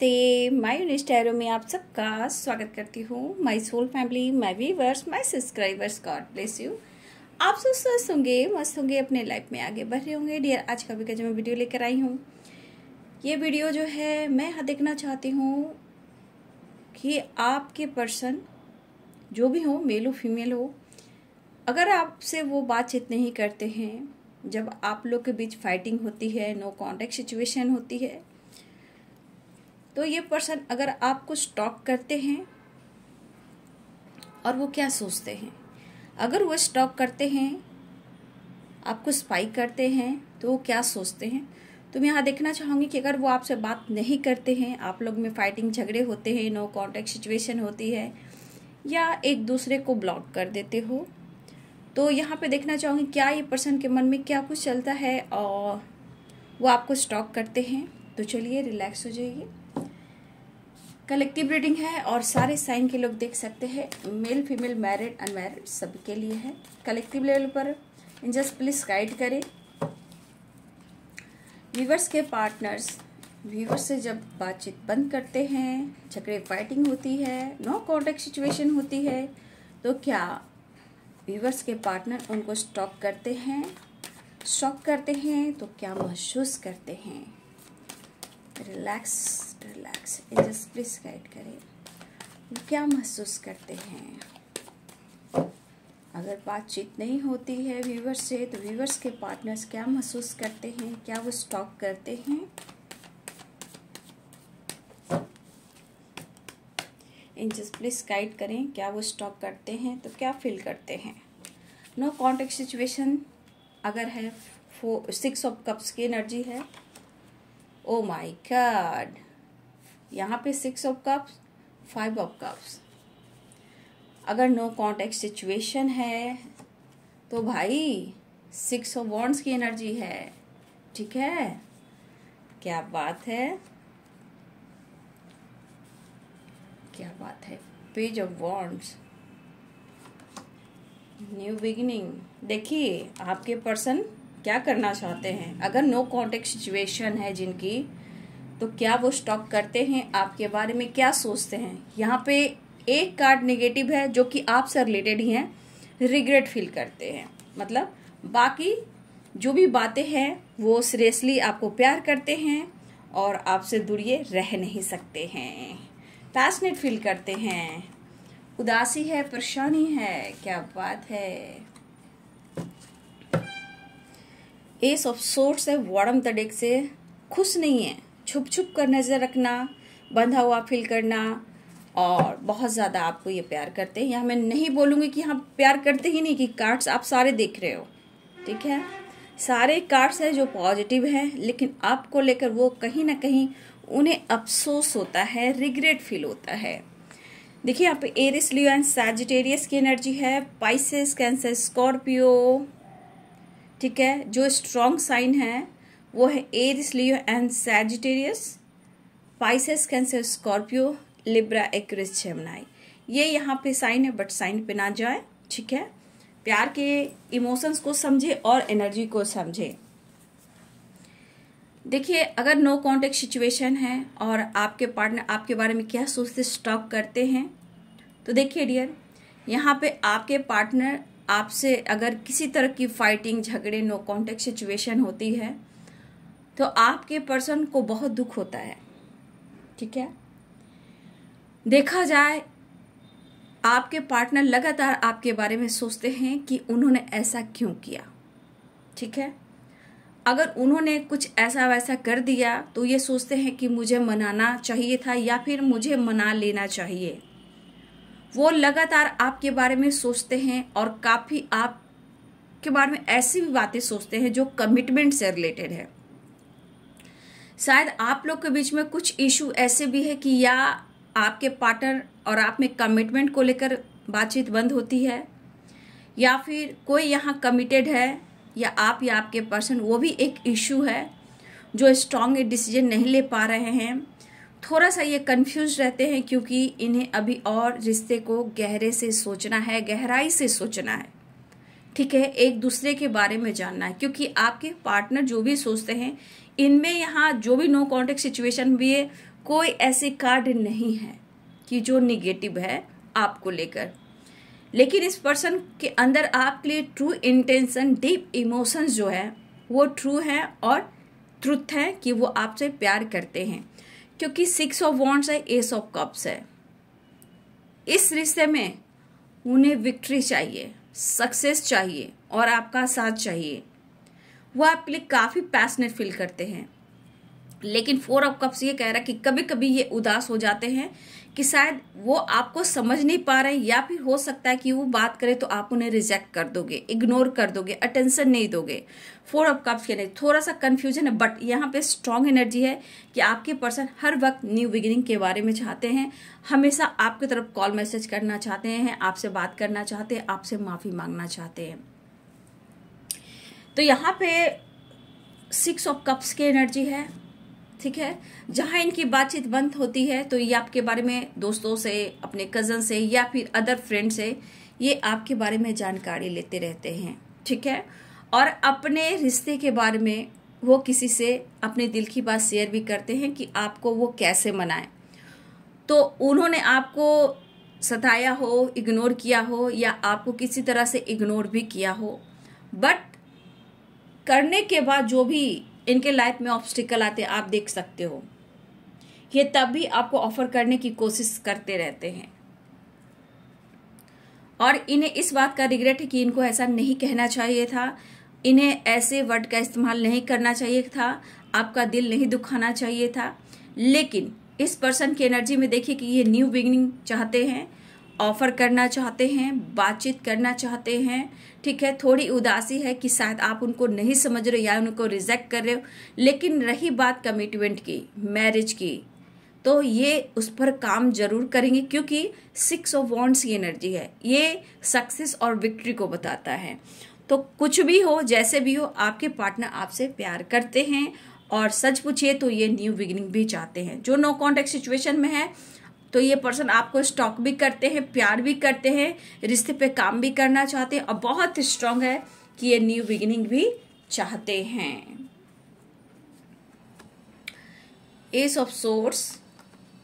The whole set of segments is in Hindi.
नमस्ते माई यूनिस्टैरो में आप सबका स्वागत करती हूँ my soul family my viewers my subscribers God bless you आप सब स्वस्थ होंगे मस्त होंगे अपने लाइफ में आगे बढ़ रहे होंगे डियर आज का भी जो मैं वीडियो लेकर आई हूँ ये वीडियो जो है मैं यहाँ देखना चाहती हूँ कि आपके पर्सन जो भी हो मेल हो फीमेल हो अगर आपसे वो बातचीत नहीं करते हैं जब आप लोग के बीच फाइटिंग होती है नो कॉन्टेक्ट सिचुएशन होती है तो ये पर्सन अगर आपको स्टॉक करते हैं और वो क्या सोचते हैं अगर वो स्टॉक करते हैं आपको स्पाई करते हैं तो वो क्या सोचते हैं तो मैं यहाँ देखना चाहूँगी कि अगर वो आपसे बात नहीं करते हैं आप लोग में फाइटिंग झगड़े होते हैं नो कॉन्टैक्ट सिचुएशन होती है या एक दूसरे को ब्लॉक कर देते हो तो यहाँ पे देखना चाहूँगी क्या ये पर्सन के मन में क्या कुछ चलता है और वो आपको स्टॉक करते हैं तो चलिए रिलैक्स हो जाइए कलेक्टिव रीडिंग है और सारे साइन के लोग देख सकते हैं मेल फीमेल मैरिड अनमैरिड सबके लिए है कलेक्टिव लेवल पर जस्ट प्लीज गाइड करें व्यूवर्स के पार्टनर्स व्यूवर्स से जब बातचीत बंद करते हैं झगड़े फाइटिंग होती है नो कॉन्टेक्ट सिचुएशन होती है तो क्या व्यूवर्स के पार्टनर उनको स्टॉक करते हैं स्टॉक करते हैं तो क्या महसूस करते हैं relax relax just please guide करें क्या महसूस करते हैं अगर बातचीत नहीं होती है व्यूवर्स से तो व्यूवर्स के पार्टनर्स क्या महसूस करते हैं क्या वो स्टॉक करते हैं इंजस प्लीज गाइड करें क्या वो स्टॉक करते हैं तो क्या फील करते हैं नो कॉन्टेक्ट सिचुएशन अगर है फो सिक्स ऑफ कप्स की एनर्जी है ओ माई गॉड यहाँ पे six of cups five of cups अगर नो कॉन्टेक्ट सिचुएशन है तो भाई सिक्स ऑफ वॉन्ट्स की एनर्जी है ठीक है क्या बात है क्या बात है page of wands new beginning देखिए आपके पर्सन क्या करना चाहते हैं अगर नो कॉन्टेक्ट सिचुएशन है जिनकी तो क्या वो स्टॉक करते हैं आपके बारे में क्या सोचते हैं यहाँ पे एक कार्ड नेगेटिव है जो कि आपसे रिलेटेड ही हैं रिग्रेट फील करते हैं मतलब बाकी जो भी बातें हैं वो सीरियसली आपको प्यार करते हैं और आपसे दूरिए रह नहीं सकते हैं पैसनेट फील करते हैं उदासी है परेशानी है क्या बात है एस ऑफ सोर्ट्स है वार्म तड़ेक से खुश नहीं है छुप छुप कर नज़र रखना बंधा हुआ फील करना और बहुत ज़्यादा आपको ये प्यार करते हैं यहाँ मैं नहीं बोलूँगी कि हाँ प्यार करते ही नहीं कि कार्ड्स आप सारे देख रहे हो ठीक है सारे कार्ड्स हैं जो पॉजिटिव हैं लेकिन आपको लेकर वो कहीं ना कहीं उन्हें अफसोस होता है रिग्रेट फील होता है देखिए आप एरिस लियो एंड सैजिटेरियस की एनर्जी है पाइसिस कैंसर स्कॉर्पियो ठीक है जो स्ट्रॉन्ग साइन है वो है as Leo and Sagittarius Pisces Cancer Scorpio Libra Aquarius Gemini ये यहाँ पे साइन है बट साइन पे ना जाए ठीक है प्यार के इमोशंस को समझे और एनर्जी को समझे देखिए अगर नो कॉन्टेक्ट सिचुएशन है और आपके पार्टनर आपके बारे में क्या सोचते स्टॉक करते हैं तो देखिए डियर यहाँ पे आपके पार्टनर आपसे अगर किसी तरह की फाइटिंग झगड़े नो कॉन्टेक्ट सिचुएशन होती है तो आपके पर्सन को बहुत दुख होता है ठीक है देखा जाए आपके पार्टनर लगातार आपके बारे में सोचते हैं कि उन्होंने ऐसा क्यों किया ठीक है अगर उन्होंने कुछ ऐसा वैसा कर दिया तो ये सोचते हैं कि मुझे मनाना चाहिए था या फिर मुझे मना लेना चाहिए वो लगातार आपके बारे में सोचते हैं और काफ़ी आप के बारे में ऐसी भी बातें सोचते हैं जो कमिटमेंट से रिलेटेड है शायद आप लोग के बीच में कुछ इशू ऐसे भी है कि या आपके पार्टनर और आप में कमिटमेंट को लेकर बातचीत बंद होती है या फिर कोई यहाँ कमिटेड है या आप या आपके पर्सन वो भी एक इशू है जो स्ट्रांग डिसीजन नहीं ले पा रहे हैं थोड़ा सा ये कंफ्यूज रहते हैं क्योंकि इन्हें अभी और रिश्ते को गहरे से सोचना है गहराई से सोचना है ठीक है एक दूसरे के बारे में जानना है क्योंकि आपके पार्टनर जो भी सोचते हैं इनमें यहाँ जो भी नो कॉन्टेक्ट सिचुएशन भी है कोई ऐसे कार्ड नहीं है कि जो निगेटिव है आपको लेकर लेकिन इस पर्सन के अंदर आपके लिए ट्रू इंटेंशन डीप इमोशंस जो है वो ट्रू हैं और ट्रुथ है कि वो आपसे प्यार करते हैं क्योंकि सिक्स ऑफ वॉन्ट्स है एस ऑफ कप्स है इस रिश्ते में उन्हें विक्ट्री चाहिए सक्सेस चाहिए और आपका साथ चाहिए वो आपके लिए काफ़ी पैसनेट फील करते हैं लेकिन फोर ऑफ कप्स ये कह रहा है कि कभी कभी ये उदास हो जाते हैं कि शायद वो आपको समझ नहीं पा रहे या फिर हो सकता है कि वो बात करे तो आप उन्हें रिजेक्ट कर दोगे इग्नोर कर दोगे अटेंशन नहीं दोगे फोर ऑफ कप्स की एनर्जी थोड़ा सा कंफ्यूजन है बट यहाँ पे स्ट्रांग एनर्जी है कि आपके पर्सन हर वक्त न्यू बिगिनिंग के बारे में चाहते हैं हमेशा आपकी तरफ कॉल मैसेज करना चाहते हैं आपसे बात करना चाहते हैं आपसे माफ़ी मांगना चाहते हैं तो यहाँ पे सिक्स ऑफ कप्स की एनर्जी है ठीक है जहाँ इनकी बातचीत बंद होती है तो ये आपके बारे में दोस्तों से अपने कज़न से या फिर अदर फ्रेंड से ये आपके बारे में जानकारी लेते रहते हैं ठीक है और अपने रिश्ते के बारे में वो किसी से अपने दिल की बात शेयर भी करते हैं कि आपको वो कैसे मनाएं तो उन्होंने आपको सताया हो इग्नोर किया हो या आपको किसी तरह से इग्नोर भी किया हो बट करने के बाद जो भी इनके लाइफ में ऑब्स्टिकल आते आप देख सकते हो ये तब भी आपको ऑफर करने की कोशिश करते रहते हैं और इन्हें इस बात का रिग्रेट है कि इनको ऐसा नहीं कहना चाहिए था इन्हें ऐसे वर्ड का इस्तेमाल नहीं करना चाहिए था आपका दिल नहीं दुखाना चाहिए था लेकिन इस पर्सन की एनर्जी में देखिए कि ये न्यू बिगनिंग चाहते हैं ऑफ़र करना चाहते हैं बातचीत करना चाहते हैं ठीक है थोड़ी उदासी है कि शायद आप उनको नहीं समझ रहे हो या उनको रिजेक्ट कर रहे हो लेकिन रही बात कमिटमेंट की मैरिज की तो ये उस पर काम जरूर करेंगे क्योंकि सिक्स ऑफ वॉन्ट्स की एनर्जी है ये सक्सेस और विक्ट्री को बताता है तो कुछ भी हो जैसे भी हो आपके पार्टनर आपसे प्यार करते हैं और सच पूछिए तो ये न्यू बिगिनिंग भी चाहते हैं जो नो कॉन्टेक्ट सिचुएशन में है तो ये पर्सन आपको स्टॉक भी करते हैं प्यार भी करते हैं रिश्ते पे काम भी करना चाहते हैं और बहुत स्ट्रांग है कि ये न्यू बिगिनिंग भी चाहते हैं ace of swords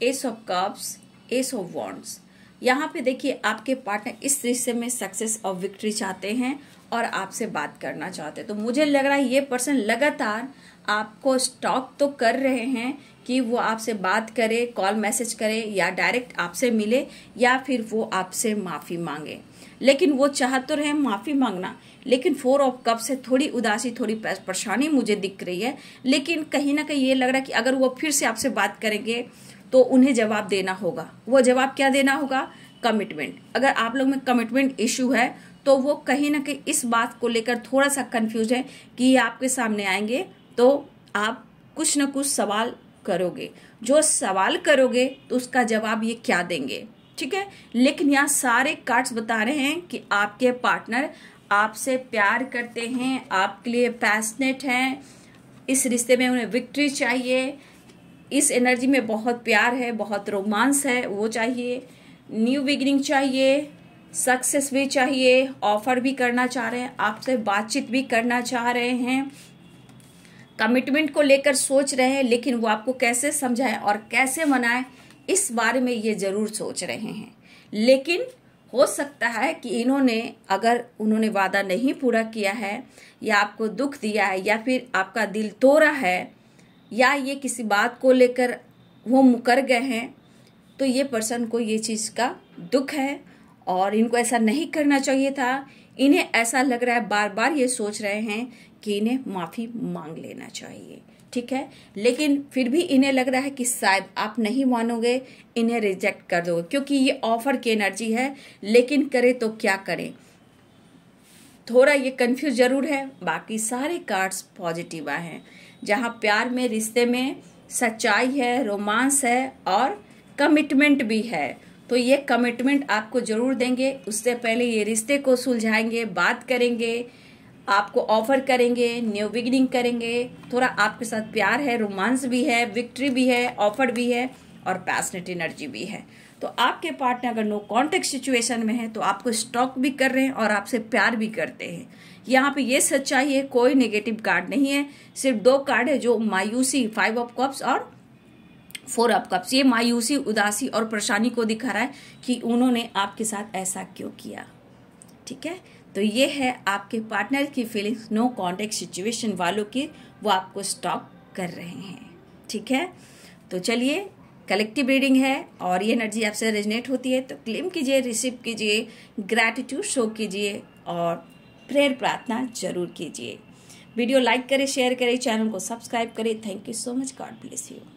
ace of cups ace of wands यहाँ पे देखिए आपके पार्टनर इस रिश्ते में सक्सेस और विक्ट्री चाहते हैं और आपसे बात करना चाहते हैं तो मुझे लग रहा है ये पर्सन लगातार आपको स्टॉक तो कर रहे हैं कि वो आपसे बात करे कॉल मैसेज करे या डायरेक्ट आपसे मिले या फिर वो आपसे माफ़ी मांगे लेकिन वो चाह तो रहे माफ़ी मांगना लेकिन फोर ऑफ कप से थोड़ी उदासी थोड़ी परेशानी मुझे दिख रही है लेकिन कहीं ना कहीं ये लग रहा है कि अगर वो फिर से आपसे बात करेंगे तो उन्हें जवाब देना होगा वो जवाब क्या देना होगा कमिटमेंट अगर आप लोग में कमिटमेंट इशू है तो वो कहीं ना कहीं इस बात को लेकर थोड़ा सा कन्फ्यूज है कि ये आपके सामने आएंगे तो आप कुछ ना कुछ सवाल करोगे जो सवाल करोगे तो उसका जवाब ये क्या देंगे ठीक है लेकिन यहाँ सारे कार्ड्स बता रहे हैं कि आपके पार्टनर आपसे प्यार करते हैं आपके लिए पैसनेट हैं इस रिश्ते में उन्हें विक्ट्री चाहिए इस एनर्जी में बहुत प्यार है बहुत रोमांस है वो चाहिए न्यू बिगिनिंग चाहिए सक्सेस भी चाहिए ऑफर भी करना चाह रहे हैं आपसे बातचीत भी करना चाह रहे हैं कमिटमेंट को लेकर सोच रहे हैं लेकिन वो आपको कैसे समझाएं और कैसे मनाएं इस बारे में ये ज़रूर सोच रहे हैं लेकिन हो सकता है कि इन्होंने अगर उन्होंने वादा नहीं पूरा किया है या आपको दुख दिया है या फिर आपका दिल तोड़ा है या ये किसी बात को लेकर वो मुकर गए हैं तो ये पर्सन को ये चीज़ का दुख है और इनको ऐसा नहीं करना चाहिए था इन्हें ऐसा लग रहा है बार बार ये सोच रहे हैं कि इन्हें माफ़ी मांग लेना चाहिए ठीक है लेकिन फिर भी इन्हें लग रहा है कि शायद आप नहीं मानोगे इन्हें रिजेक्ट कर दोगे क्योंकि ये ऑफर की एनर्जी है लेकिन करे तो क्या करें थोड़ा ये कंफ्यूज जरूर है बाकी सारे कार्ड्स पॉजिटिव आए हैं जहाँ प्यार में रिश्ते में सच्चाई है रोमांस है और कमिटमेंट भी है तो ये कमिटमेंट आपको जरूर देंगे उससे पहले ये रिश्ते को सुलझाएंगे बात करेंगे आपको ऑफर करेंगे न्यू बिगिनिंग करेंगे थोड़ा आपके साथ प्यार है रोमांस भी है विक्ट्री भी है ऑफर भी है और पैसनेट एनर्जी भी है तो आपके पार्टनर अगर नो कॉन्टेक्ट सिचुएशन में है तो आपको स्टॉक भी कर रहे हैं और आपसे प्यार भी करते हैं यहाँ पे ये सच्चाई है कोई नेगेटिव कार्ड नहीं है सिर्फ दो कार्ड है जो मायूसी फाइव ऑफ कप्स और फोर ऑफ कप्स ये मायूसी उदासी और परेशानी को दिखा रहा है कि उन्होंने आपके साथ ऐसा क्यों किया ठीक है तो ये है आपके पार्टनर की फीलिंग्स नो कॉन्टेक्ट सिचुएशन वालों की वो आपको स्टॉप कर रहे हैं ठीक है तो चलिए कलेक्टिव रीडिंग है और ये एनर्जी आपसे रेजनेट होती है तो क्लेम कीजिए रिसीव कीजिए ग्रैटिट्यूड शो कीजिए और प्रेयर प्रार्थना जरूर कीजिए वीडियो लाइक करें शेयर करें चैनल को सब्सक्राइब करें thank you so much God bless you